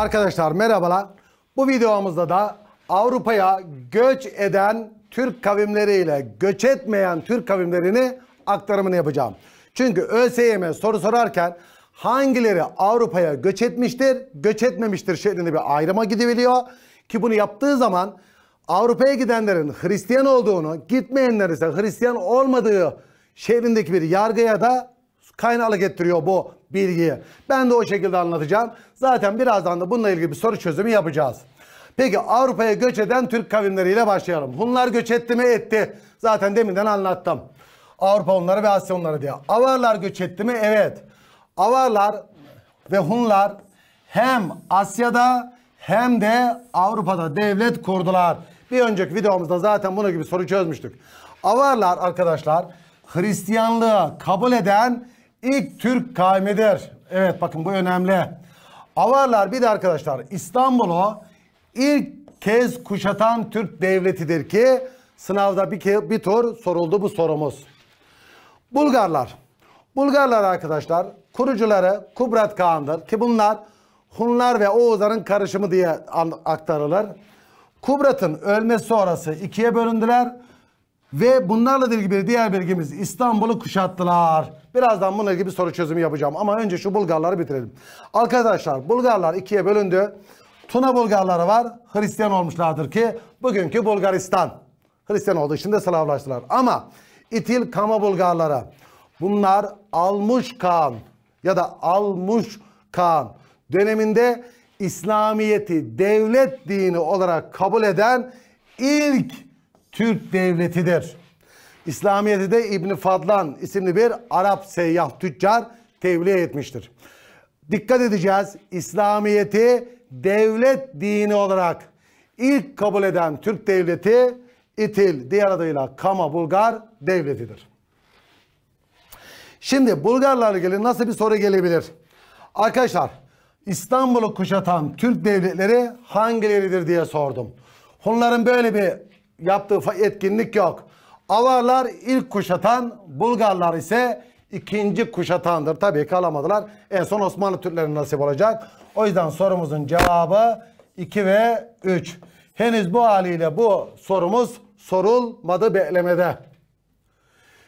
Arkadaşlar merhabalar. Bu videomuzda da Avrupa'ya göç eden Türk kavimleriyle göç etmeyen Türk kavimlerini aktarımını yapacağım. Çünkü ÖSYM soru sorarken hangileri Avrupa'ya göç etmiştir, göç etmemiştir şeklinde bir ayrıma gidebiliyor. Ki bunu yaptığı zaman Avrupa'ya gidenlerin Hristiyan olduğunu, gitmeyenler ise Hristiyan olmadığı şeklindeki bir yargıya da kaynağını getiriyor bu bilgiyi. Ben de o şekilde anlatacağım. Zaten birazdan da bununla ilgili bir soru çözümü yapacağız. Peki Avrupa'ya göç eden Türk kavimleriyle başlayalım. Hunlar göç etti mi? Etti. Zaten deminden anlattım. Avrupa onları ve Asya onları diye. Avarlar göç etti mi? Evet. Avarlar ve Hunlar hem Asya'da hem de Avrupa'da devlet kurdular. Bir önceki videomuzda zaten bunu gibi soru çözmüştük. Avarlar arkadaşlar Hristiyanlığı kabul eden İlk Türk kaymeder, Evet bakın bu önemli. Avarlar bir de arkadaşlar İstanbul'u ilk kez kuşatan Türk devletidir ki sınavda bir, ke- bir tur soruldu bu sorumuz. Bulgarlar. Bulgarlar arkadaşlar kurucuları Kubrat Kağan'dır ki bunlar Hunlar ve Oğuzların karışımı diye aktarılır. Kubrat'ın ölmesi sonrası ikiye bölündüler. Ve bunlarla ilgili bir diğer bilgimiz İstanbul'u kuşattılar. Birazdan bununla ilgili bir soru çözümü yapacağım ama önce şu Bulgarları bitirelim. Arkadaşlar Bulgarlar ikiye bölündü. Tuna Bulgarları var. Hristiyan olmuşlardır ki bugünkü Bulgaristan. Hristiyan olduğu için de Slavlaştılar. Ama İtil Kama Bulgarları. Bunlar Almuşkan ya da Almuşkan döneminde İslamiyet'i devlet dini olarak kabul eden ilk Türk devletidir. İslamiyet'i de İbni Fadlan isimli bir Arap seyyah tüccar tevli etmiştir. Dikkat edeceğiz. İslamiyet'i devlet dini olarak ilk kabul eden Türk devleti İtil diğer adıyla Kama Bulgar devletidir. Şimdi Bulgarlarla ilgili nasıl bir soru gelebilir? Arkadaşlar İstanbul'u kuşatan Türk devletleri hangileridir diye sordum. Onların böyle bir yaptığı etkinlik yok. Avarlar ilk kuşatan, Bulgarlar ise ikinci kuşatandır. Tabii ki alamadılar. En son Osmanlı Türklerine nasip olacak. O yüzden sorumuzun cevabı 2 ve 3. Henüz bu haliyle bu sorumuz sorulmadı beklemede.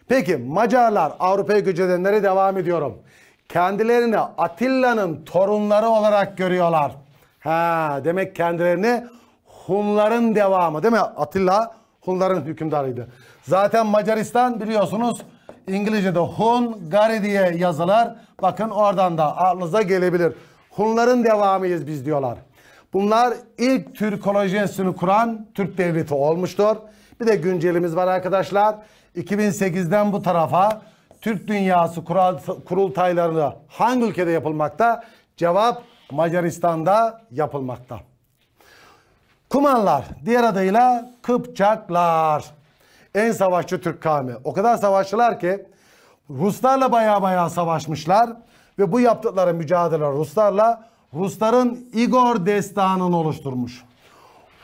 Peki Macarlar Avrupa'ya göç edenlere devam ediyorum. Kendilerini Atilla'nın torunları olarak görüyorlar. Ha, demek kendilerini Hunların devamı değil mi? Atilla Hunların hükümdarıydı. Zaten Macaristan biliyorsunuz İngilizce'de Hun Gari diye yazılar. Bakın oradan da aklınıza gelebilir. Hunların devamıyız biz diyorlar. Bunlar ilk Türkoloji Enstitüsü'nü kuran Türk devleti olmuştur. Bir de güncelimiz var arkadaşlar. 2008'den bu tarafa Türk dünyası kurultaylarını hangi ülkede yapılmakta? Cevap Macaristan'da yapılmakta. Kumanlar diğer adıyla Kıpçaklar. En savaşçı Türk kavmi. O kadar savaşçılar ki Ruslarla baya baya savaşmışlar. Ve bu yaptıkları mücadele Ruslarla Rusların Igor destanını oluşturmuş.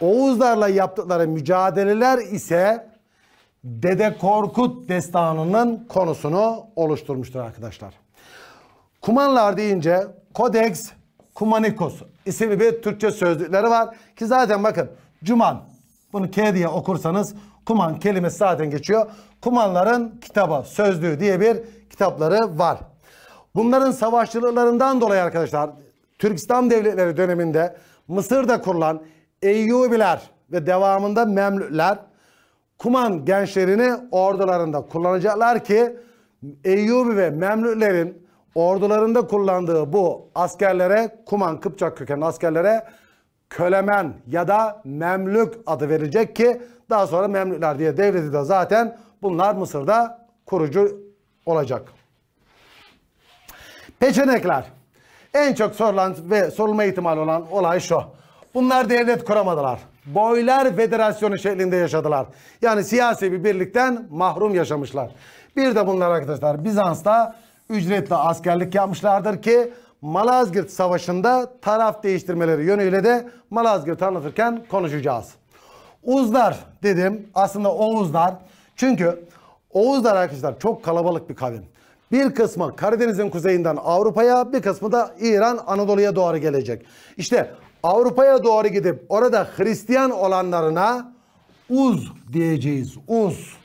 Oğuzlarla yaptıkları mücadeleler ise Dede Korkut destanının konusunu oluşturmuştur arkadaşlar. Kumanlar deyince Kodeks Kumanikos isimli bir Türkçe sözlükleri var. Ki zaten bakın Cuman bunu K diye okursanız Kuman kelimesi zaten geçiyor. Kumanların kitaba sözlüğü diye bir kitapları var. Bunların savaşçılıklarından dolayı arkadaşlar Türk İslam Devletleri döneminde Mısır'da kurulan Eyyubiler ve devamında Memlükler Kuman gençlerini ordularında kullanacaklar ki Eyyubi ve Memlüklerin ordularında kullandığı bu askerlere Kuman Kıpçak kökenli askerlere kölemen ya da memlük adı verecek ki daha sonra memlükler diye devleti de zaten bunlar Mısır'da kurucu olacak. Peçenekler. En çok sorulan ve sorulma ihtimali olan olay şu. Bunlar devlet kuramadılar. Boylar federasyonu şeklinde yaşadılar. Yani siyasi bir birlikten mahrum yaşamışlar. Bir de bunlar arkadaşlar Bizans'ta Ücretle askerlik yapmışlardır ki Malazgirt Savaşı'nda taraf değiştirmeleri yönüyle de Malazgirt'i anlatırken konuşacağız. Uzlar dedim. Aslında Oğuzlar. Çünkü Oğuzlar arkadaşlar çok kalabalık bir kavim. Bir kısmı Karadeniz'in kuzeyinden Avrupa'ya bir kısmı da İran Anadolu'ya doğru gelecek. İşte Avrupa'ya doğru gidip orada Hristiyan olanlarına Uz diyeceğiz. Uz.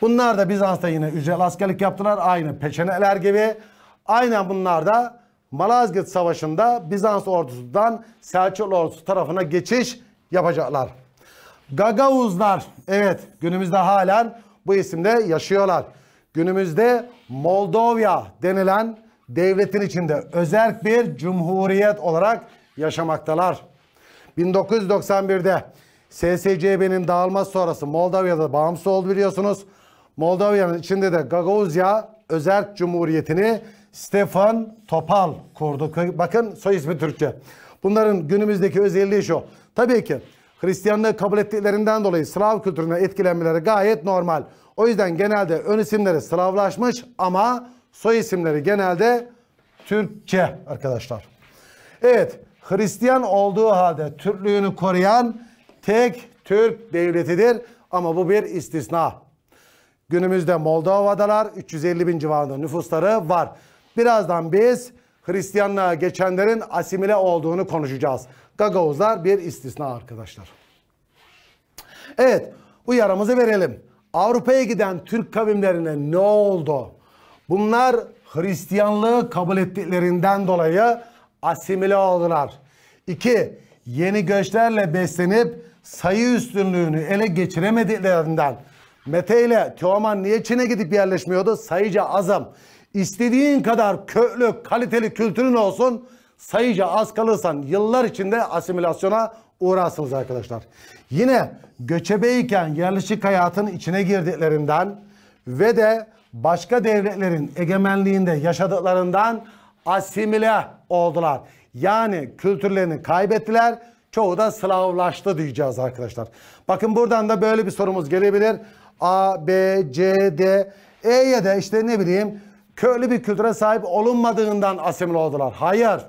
Bunlar da Bizans'ta yine ücret askerlik yaptılar. Aynı Peçeneler gibi. Aynen bunlar da Malazgirt Savaşı'nda Bizans ordusundan Selçuklu ordusu tarafına geçiş yapacaklar. Gagavuzlar evet günümüzde halen bu isimde yaşıyorlar. Günümüzde Moldova denilen devletin içinde özerk bir cumhuriyet olarak yaşamaktalar. 1991'de SSCB'nin dağılması sonrası Moldova'da bağımsız oldu biliyorsunuz. Moldova'nın içinde de Gagozya Özerk Cumhuriyeti'ni Stefan Topal kurdu. Bakın soy ismi Türkçe. Bunların günümüzdeki özelliği şu. Tabii ki Hristiyanlığı kabul ettiklerinden dolayı Slav kültürüne etkilenmeleri gayet normal. O yüzden genelde ön isimleri Slavlaşmış ama soy isimleri genelde Türkçe arkadaşlar. Evet Hristiyan olduğu halde Türklüğünü koruyan tek Türk devletidir ama bu bir istisna. Günümüzde Moldova'dalar 350 bin civarında nüfusları var. Birazdan biz Hristiyanlığa geçenlerin asimile olduğunu konuşacağız. Gagavuzlar bir istisna arkadaşlar. Evet uyarımızı verelim. Avrupa'ya giden Türk kavimlerine ne oldu? Bunlar Hristiyanlığı kabul ettiklerinden dolayı asimile oldular. İki Yeni göçlerle beslenip sayı üstünlüğünü ele geçiremediklerinden Mete ile Teoman niye Çin'e gidip yerleşmiyordu? Sayıca azam. İstediğin kadar köklü, kaliteli kültürün olsun. Sayıca az kalırsan yıllar içinde asimilasyona uğrarsınız arkadaşlar. Yine göçebeyken yerleşik hayatın içine girdiklerinden ve de başka devletlerin egemenliğinde yaşadıklarından asimile oldular. Yani kültürlerini kaybettiler. Çoğu da Slavlaştı diyeceğiz arkadaşlar. Bakın buradan da böyle bir sorumuz gelebilir. A, B, C, D, E ya da işte ne bileyim köylü bir kültüre sahip olunmadığından asimile oldular. Hayır.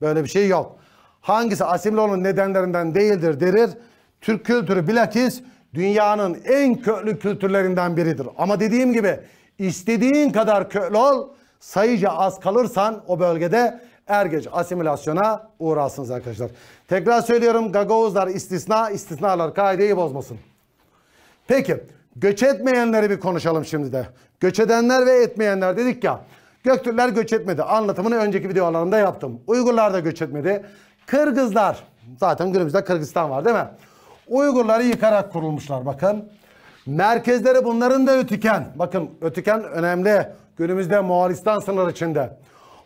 Böyle bir şey yok. Hangisi asimile olun nedenlerinden değildir derir. Türk kültürü bilakis dünyanın en köylü kültürlerinden biridir. Ama dediğim gibi istediğin kadar köklü ol sayıca az kalırsan o bölgede er geç asimilasyona uğrarsınız arkadaşlar. Tekrar söylüyorum gagavuzlar istisna istisnalar kaideyi bozmasın. Peki göç etmeyenleri bir konuşalım şimdi de. Göç edenler ve etmeyenler dedik ya. Göktürkler göç etmedi. Anlatımını önceki videolarımda yaptım. Uygurlar da göç etmedi. Kırgızlar. Zaten günümüzde Kırgızistan var değil mi? Uygurları yıkarak kurulmuşlar bakın. Merkezleri bunların da Ötüken. Bakın Ötüken önemli. Günümüzde Moğolistan sınır içinde.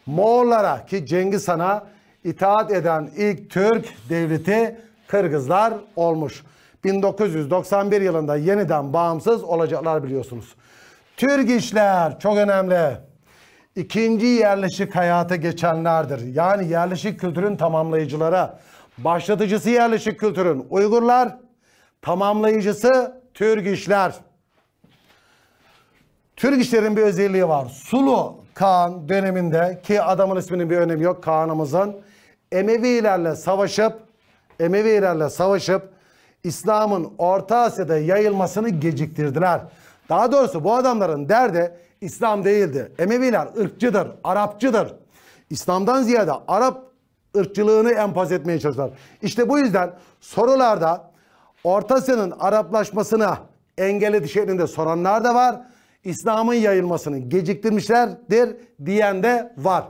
Moğollara ki Cengiz Han'a itaat eden ilk Türk devleti Kırgızlar olmuş. 1991 yılında yeniden bağımsız olacaklar biliyorsunuz. Türk işler çok önemli. İkinci yerleşik hayata geçenlerdir. Yani yerleşik kültürün tamamlayıcılara. Başlatıcısı yerleşik kültürün Uygurlar, tamamlayıcısı Türk işler. Türk işlerin bir özelliği var. Sulu Kaan döneminde ki adamın isminin bir önemi yok Kaan'ımızın. Emevilerle savaşıp Emevilerle savaşıp İslam'ın Orta Asya'da yayılmasını geciktirdiler. Daha doğrusu bu adamların derdi İslam değildi. Emeviler ırkçıdır, Arapçıdır. İslam'dan ziyade Arap ırkçılığını empaz etmeye çalıştılar. İşte bu yüzden sorularda Orta Asya'nın Araplaşmasına engelledi şeklinde soranlar da var. İslam'ın yayılmasını geciktirmişlerdir diyen de var.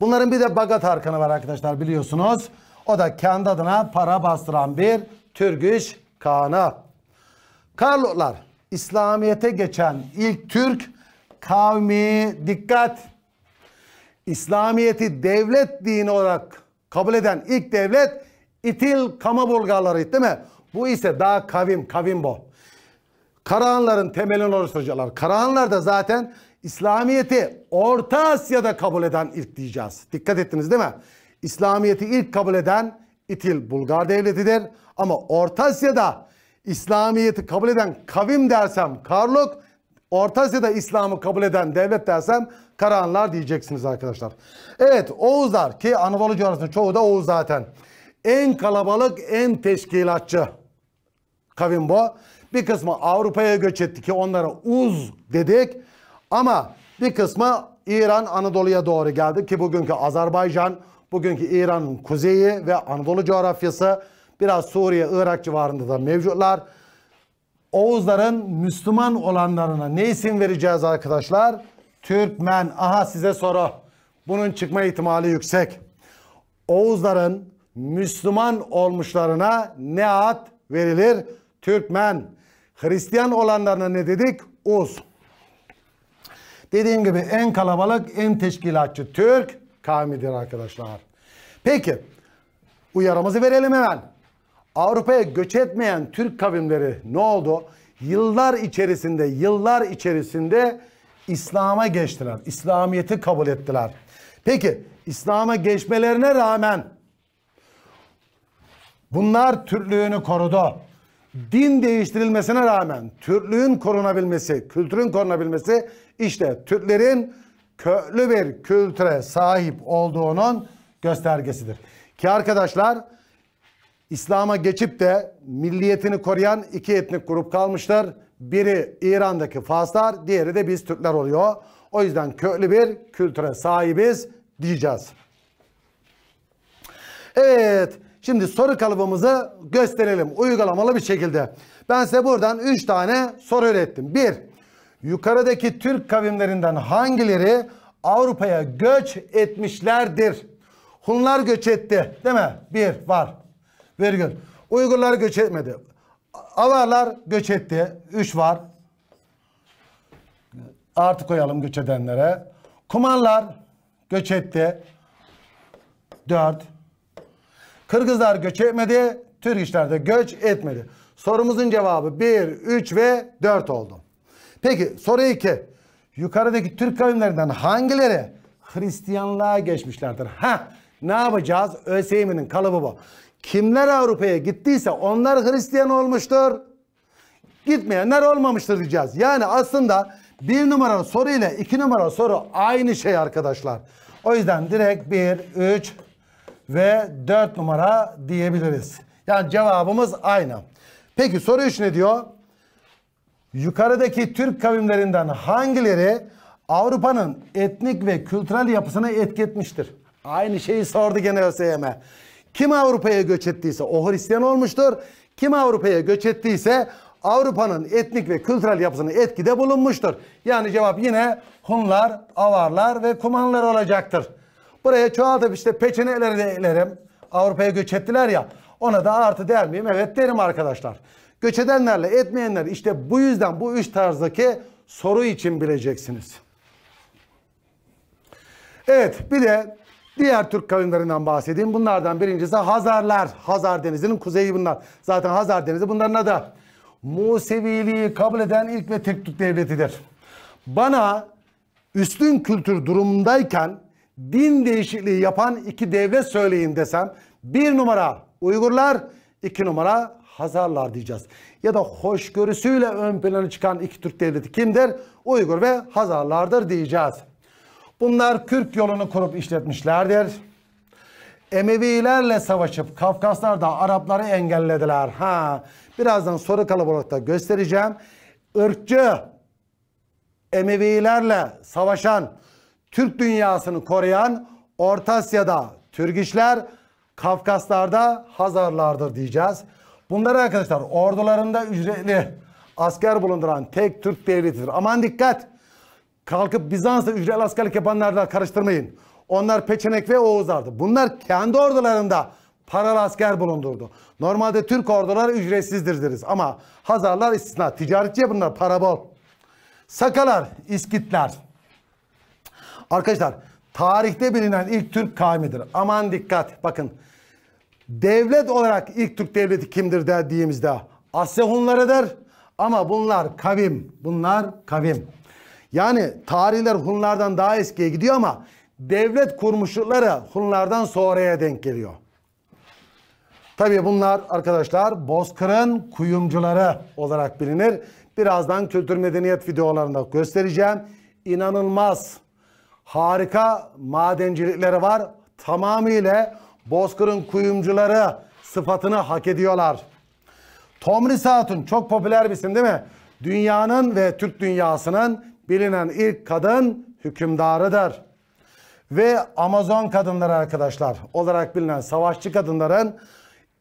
Bunların bir de Bagat Arkanı var arkadaşlar biliyorsunuz. O da kendi adına para bastıran bir Türgüş Kaan'a. Karlotlar İslamiyet'e geçen ilk Türk kavmi dikkat. İslamiyet'i devlet dini olarak kabul eden ilk devlet İtil Kama Bulgarları değil mi? Bu ise daha kavim, kavim kavimbo. Karahanların temelini oluşturucular. Karahanlar da zaten İslamiyet'i Orta Asya'da kabul eden ilk diyeceğiz. Dikkat ettiniz değil mi? İslamiyet'i ilk kabul eden İtil Bulgar devletidir. Ama Orta Asya'da İslamiyet'i kabul eden kavim dersem Karluk, Orta Asya'da İslam'ı kabul eden devlet dersem Karahanlar diyeceksiniz arkadaşlar. Evet Oğuzlar ki Anadolu coğrafyasının çoğu da Oğuz zaten. En kalabalık, en teşkilatçı kavim bu. Bir kısmı Avrupa'ya göç etti ki onlara Uz dedik. Ama bir kısmı İran Anadolu'ya doğru geldi ki bugünkü Azerbaycan, Bugünkü İran'ın kuzeyi ve Anadolu coğrafyası biraz Suriye, Irak civarında da mevcutlar. Oğuzların Müslüman olanlarına ne isim vereceğiz arkadaşlar? Türkmen. Aha size soru. Bunun çıkma ihtimali yüksek. Oğuzların Müslüman olmuşlarına ne ad verilir? Türkmen. Hristiyan olanlarına ne dedik? Uz. Dediğim gibi en kalabalık, en teşkilatçı Türk kavmidir arkadaşlar. Peki uyarımızı verelim hemen. Avrupa'ya göç etmeyen Türk kavimleri ne oldu? Yıllar içerisinde, yıllar içerisinde İslam'a geçtiler. İslamiyet'i kabul ettiler. Peki İslam'a geçmelerine rağmen bunlar Türklüğünü korudu. Din değiştirilmesine rağmen Türklüğün korunabilmesi, kültürün korunabilmesi işte Türklerin köklü bir kültüre sahip olduğunun göstergesidir. Ki arkadaşlar İslam'a geçip de milliyetini koruyan iki etnik grup kalmıştır. Biri İran'daki Faslar, diğeri de biz Türkler oluyor. O yüzden köklü bir kültüre sahibiz diyeceğiz. Evet, şimdi soru kalıbımızı gösterelim uygulamalı bir şekilde. Ben size buradan 3 tane soru ürettim. 1 yukarıdaki Türk kavimlerinden hangileri Avrupa'ya göç etmişlerdir? Hunlar göç etti değil mi? Bir var. Virgül. Uygurlar göç etmedi. Avarlar göç etti. Üç var. Artı koyalım göç edenlere. Kumanlar göç etti. Dört. Kırgızlar göç etmedi. Türk işler göç etmedi. Sorumuzun cevabı bir, üç ve dört oldu. Peki soru 2. Yukarıdaki Türk kavimlerinden hangileri Hristiyanlığa geçmişlerdir? Ha ne yapacağız? ÖSYM'nin kalıbı bu. Kimler Avrupa'ya gittiyse onlar Hristiyan olmuştur. Gitmeyenler olmamıştır diyeceğiz. Yani aslında bir numaralı soru ile iki numaralı soru aynı şey arkadaşlar. O yüzden direkt bir, üç ve dört numara diyebiliriz. Yani cevabımız aynı. Peki soru üç ne diyor? Yukarıdaki Türk kavimlerinden hangileri Avrupa'nın etnik ve kültürel yapısına etki Aynı şeyi sordu gene ÖSYM'e. Kim Avrupa'ya göç ettiyse o Hristiyan olmuştur. Kim Avrupa'ya göç ettiyse Avrupa'nın etnik ve kültürel yapısını etkide bulunmuştur. Yani cevap yine Hunlar, Avarlar ve Kumanlar olacaktır. Buraya çoğaltıp işte peçeneleri de elerim. Avrupa'ya göç ettiler ya. Ona da artı der miyim? Evet derim arkadaşlar. Göç edenlerle etmeyenler işte bu yüzden bu üç tarzdaki soru için bileceksiniz. Evet bir de diğer Türk kavimlerinden bahsedeyim. Bunlardan birincisi Hazarlar. Hazar Denizi'nin kuzeyi bunlar. Zaten Hazar Denizi bunların adı. Museviliği kabul eden ilk ve tek Türk devletidir. Bana üstün kültür durumundayken din değişikliği yapan iki devlet söyleyin desem. Bir numara Uygurlar, iki numara Hazarlar diyeceğiz. Ya da hoşgörüsüyle ön plana çıkan iki Türk devleti kimdir? Uygur ve Hazarlardır diyeceğiz. Bunlar Kürt yolunu kurup işletmişlerdir. Emevilerle savaşıp Kafkaslar da Arapları engellediler. Ha, birazdan soru kalabalıkta göstereceğim. Irkçı Emevilerle savaşan Türk dünyasını koruyan Orta Asya'da Türgişler, Kafkaslar'da Hazarlardır diyeceğiz. Bunları arkadaşlar ordularında ücretli asker bulunduran tek Türk devletidir. Aman dikkat! Kalkıp Bizans'ta ücretli askerlik yapanlarla karıştırmayın. Onlar Peçenek ve Oğuzlardı. Bunlar kendi ordularında paralı asker bulundurdu. Normalde Türk orduları ücretsizdir deriz ama Hazarlar istisna. Ticaretçiye bunlar para bol. Sakalar, İskitler. Arkadaşlar tarihte bilinen ilk Türk kavmidir. Aman dikkat bakın. Devlet olarak ilk Türk devleti kimdir dediğimizde Asya Hunlarıdır. Ama bunlar kavim. Bunlar kavim. Yani tarihler Hunlardan daha eskiye gidiyor ama devlet kurmuşlukları Hunlardan sonraya denk geliyor. Tabii bunlar arkadaşlar Bozkır'ın kuyumcuları olarak bilinir. Birazdan kültür medeniyet videolarında göstereceğim. İnanılmaz harika madencilikleri var. Tamamıyla Bozkır'ın kuyumcuları sıfatını hak ediyorlar. Tomris Hatun çok popüler bir isim değil mi? Dünyanın ve Türk dünyasının bilinen ilk kadın hükümdarıdır. Ve Amazon kadınları arkadaşlar olarak bilinen savaşçı kadınların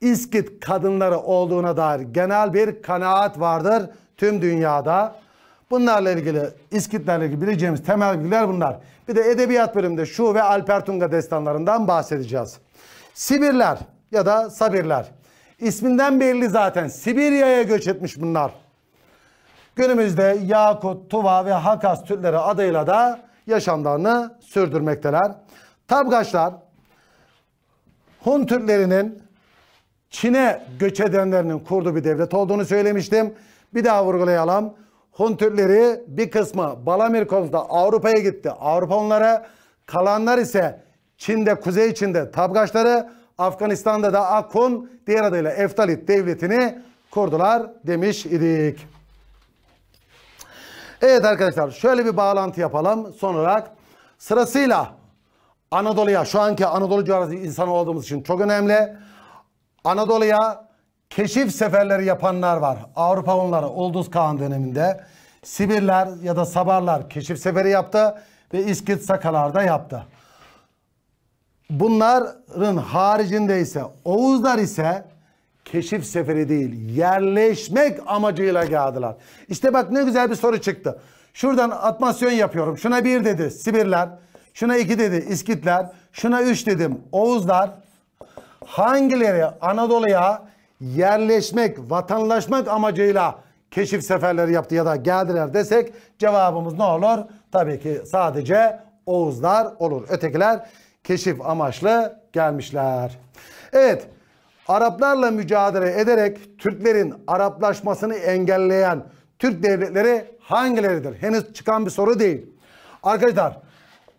İskit kadınları olduğuna dair genel bir kanaat vardır tüm dünyada. Bunlarla ilgili İskitlerle ilgili bileceğimiz temel bilgiler bunlar. Bir de edebiyat bölümünde şu ve Alper Tunga destanlarından bahsedeceğiz. Sibirler ya da Sabirler. İsminden belli zaten Sibirya'ya göç etmiş bunlar. Günümüzde Yakut, Tuva ve Hakas türleri adıyla da yaşamlarını sürdürmekteler. Tabgaçlar Hun Türklerinin Çin'e göç edenlerinin kurduğu bir devlet olduğunu söylemiştim. Bir daha vurgulayalım. Hun Türkleri bir kısmı Balamir konusunda Avrupa'ya gitti. Avrupa onlara kalanlar ise Çin'de, Kuzey Çin'de Tabgaçları, Afganistan'da da Akkon, diğer adıyla Eftalit devletini kurdular demiş idik. Evet arkadaşlar şöyle bir bağlantı yapalım. Son olarak sırasıyla Anadolu'ya şu anki Anadolu coğrafyası insanı olduğumuz için çok önemli. Anadolu'ya keşif seferleri yapanlar var. Avrupa onları Olduz Kağan döneminde. Sibirler ya da Sabarlar keşif seferi yaptı ve İskit Sakalar da yaptı. Bunların haricinde ise Oğuzlar ise keşif seferi değil yerleşmek amacıyla geldiler. İşte bak ne güzel bir soru çıktı. Şuradan atmasyon yapıyorum. Şuna bir dedi Sibirler. Şuna iki dedi İskitler. Şuna üç dedim Oğuzlar. Hangileri Anadolu'ya yerleşmek, vatanlaşmak amacıyla keşif seferleri yaptı ya da geldiler desek cevabımız ne olur? Tabii ki sadece Oğuzlar olur. Ötekiler keşif amaçlı gelmişler. Evet Araplarla mücadele ederek Türklerin Araplaşmasını engelleyen Türk devletleri hangileridir? Henüz çıkan bir soru değil. Arkadaşlar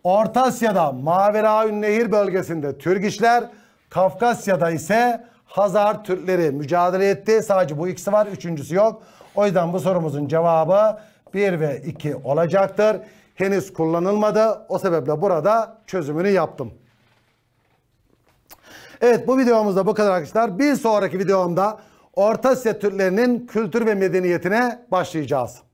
Orta Asya'da Maveraün Nehir bölgesinde Türk işler, Kafkasya'da ise Hazar Türkleri mücadele etti. Sadece bu ikisi var, üçüncüsü yok. O yüzden bu sorumuzun cevabı 1 ve 2 olacaktır. Henüz kullanılmadı. O sebeple burada çözümünü yaptım. Evet bu videomuzda bu kadar arkadaşlar. Bir sonraki videomda Orta Asya Türklerinin kültür ve medeniyetine başlayacağız.